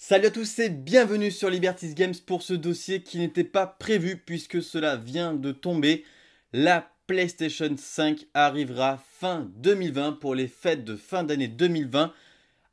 Salut à tous et bienvenue sur Liberty's Games pour ce dossier qui n'était pas prévu puisque cela vient de tomber. La PlayStation 5 arrivera fin 2020 pour les fêtes de fin d'année 2020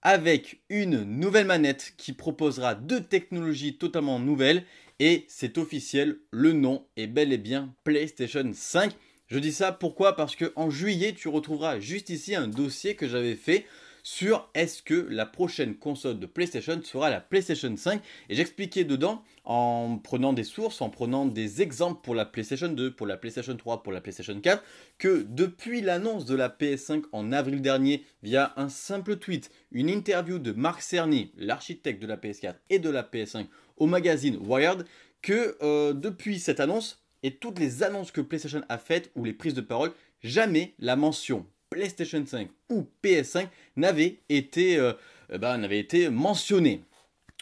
avec une nouvelle manette qui proposera deux technologies totalement nouvelles et c'est officiel, le nom est bel et bien PlayStation 5. Je dis ça pourquoi Parce que en juillet, tu retrouveras juste ici un dossier que j'avais fait sur est-ce que la prochaine console de PlayStation sera la PlayStation 5. Et j'expliquais dedans, en prenant des sources, en prenant des exemples pour la PlayStation 2, pour la PlayStation 3, pour la PlayStation 4, que depuis l'annonce de la PS5 en avril dernier, via un simple tweet, une interview de Marc Cerny, l'architecte de la PS4 et de la PS5, au magazine Wired, que euh, depuis cette annonce, et toutes les annonces que PlayStation a faites ou les prises de parole, jamais la mention PlayStation 5 ou PS5 n'avait été, euh, eh ben, été mentionnés.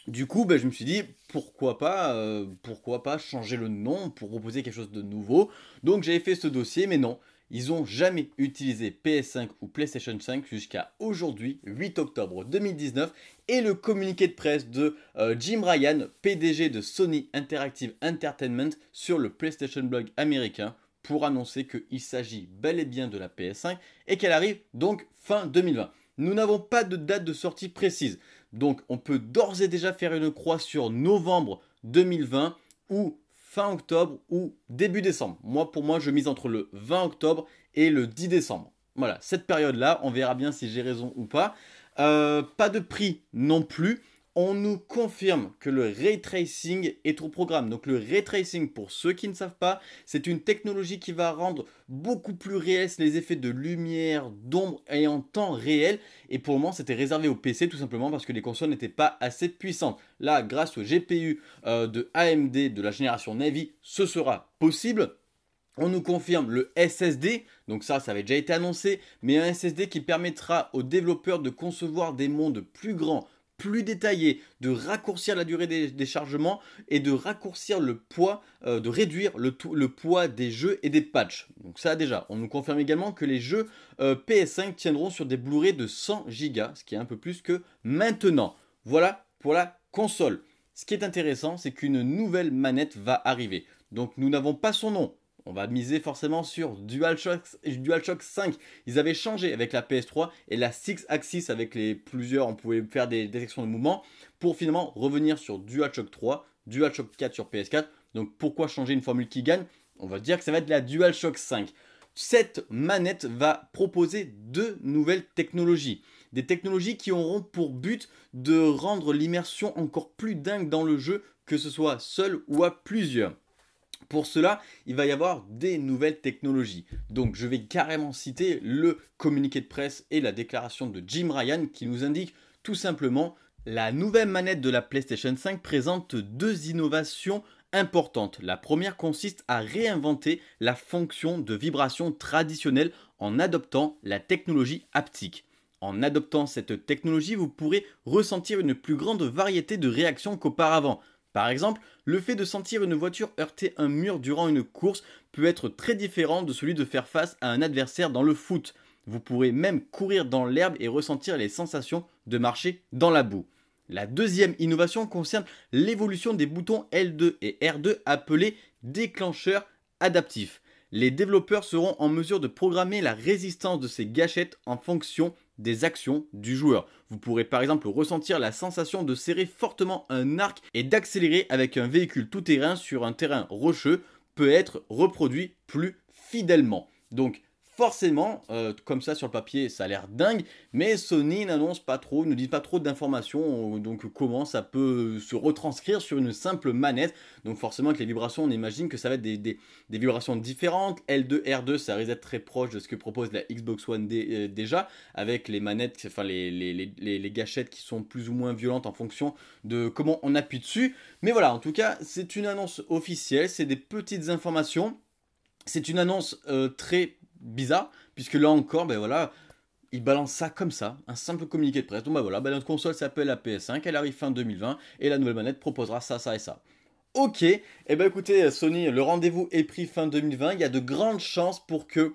Du coup, ben, je me suis dit pourquoi pas, euh, pourquoi pas changer le nom pour proposer quelque chose de nouveau. Donc j'avais fait ce dossier, mais non, ils n'ont jamais utilisé PS5 ou PlayStation 5 jusqu'à aujourd'hui, 8 octobre 2019, et le communiqué de presse de euh, Jim Ryan, PDG de Sony Interactive Entertainment, sur le PlayStation Blog américain, pour annoncer qu'il s'agit bel et bien de la PS5 et qu'elle arrive donc fin 2020. Nous n'avons pas de date de sortie précise, donc on peut d'ores et déjà faire une croix sur novembre 2020 ou fin octobre ou début décembre. Moi, pour moi, je mise entre le 20 octobre et le 10 décembre. Voilà, cette période-là, on verra bien si j'ai raison ou pas. Euh, pas de prix non plus on nous confirme que le ray tracing est au programme. Donc le ray tracing, pour ceux qui ne savent pas, c'est une technologie qui va rendre beaucoup plus réels les effets de lumière, d'ombre et en temps réel. Et pour le moment, c'était réservé au PC tout simplement parce que les consoles n'étaient pas assez puissantes. Là, grâce au GPU euh, de AMD de la génération Navi, ce sera possible. On nous confirme le SSD, donc ça, ça avait déjà été annoncé, mais un SSD qui permettra aux développeurs de concevoir des mondes plus grands, plus détaillé, de raccourcir la durée des, chargements et de raccourcir le poids, euh, de réduire le, poids des jeux et des patchs. Donc ça déjà, on nous confirme également que les jeux euh, PS5 tiendront sur des Blu-ray de 100 Go, ce qui est un peu plus que maintenant. Voilà pour la console. Ce qui est intéressant, c'est qu'une nouvelle manette va arriver. Donc nous n'avons pas son nom, on va miser forcément sur DualShock, DualShock 5. Ils avaient changé avec la PS3 et la 6 Axis avec les plusieurs, on pouvait faire des détections de mouvement pour finalement revenir sur DualShock 3, DualShock 4 sur PS4. Donc pourquoi changer une formule qui gagne On va dire que ça va être la DualShock 5. Cette manette va proposer deux nouvelles technologies. Des technologies qui auront pour but de rendre l'immersion encore plus dingue dans le jeu, que ce soit seul ou à plusieurs. Pour cela, il va y avoir des nouvelles technologies. Donc je vais carrément citer le communiqué de presse et la déclaration de Jim Ryan qui nous indique tout simplement la nouvelle manette de la PlayStation 5 présente deux innovations importantes. La première consiste à réinventer la fonction de vibration traditionnelle en adoptant la technologie haptique. En adoptant cette technologie, vous pourrez ressentir une plus grande variété de réactions qu'auparavant, par exemple, le fait de sentir une voiture heurter un mur durant une course peut être très différent de celui de faire face à un adversaire dans le foot. Vous pourrez même courir dans l'herbe et ressentir les sensations de marcher dans la boue. La deuxième innovation concerne l'évolution des boutons L2 et R2 appelés déclencheurs adaptifs. Les développeurs seront en mesure de programmer la résistance de ces gâchettes en fonction des actions du joueur. Vous pourrez par exemple ressentir la sensation de serrer fortement un arc et d'accélérer avec un véhicule tout-terrain sur un terrain rocheux peut être reproduit plus fidèlement. Donc forcément, euh, comme ça sur le papier, ça a l'air dingue, mais Sony n'annonce pas trop, ne dit pas trop d'informations, euh, donc comment ça peut se retranscrire sur une simple manette. Donc forcément, avec les vibrations, on imagine que ça va être des, vibrations différentes. L2, R2, ça risque d'être très proche de ce que propose la Xbox One euh, déjà, avec les manettes, enfin les, gâchettes qui sont plus ou moins violentes en fonction de comment on appuie dessus. Mais voilà, en tout cas, c'est une annonce officielle, c'est des petites informations. C'est une annonce très bizarre, puisque là encore, ben voilà, il balance ça comme ça, un simple communiqué de presse. Donc ben voilà, ben notre console s'appelle la PS5, elle arrive fin 2020, et la nouvelle manette proposera ça, ça et ça. Ok, et eh ben écoutez, Sony, le rendez-vous est pris fin 2020, il y a de grandes chances pour que...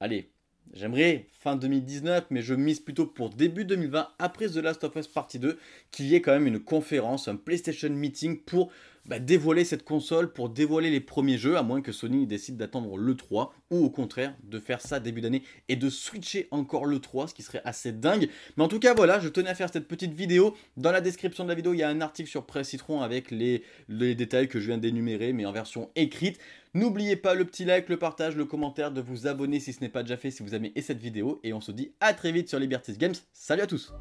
Allez, J'aimerais fin 2019, mais je mise plutôt pour début 2020, après The Last of Us Partie 2, qu'il y ait quand même une conférence, un PlayStation Meeting pour bah, dévoiler cette console pour dévoiler les premiers jeux, à moins que Sony décide d'attendre le 3, ou au contraire de faire ça début d'année et de switcher encore le 3, ce qui serait assez dingue. Mais en tout cas, voilà, je tenais à faire cette petite vidéo. Dans la description de la vidéo, il y a un article sur Press Citron avec les, détails que je viens d'énumérer, mais en version écrite. N'oubliez pas le petit like, le partage, le commentaire, de vous abonner si ce n'est pas déjà fait, si vous aimez cette vidéo. Et on se dit à très vite sur Libertys Games. Salut à tous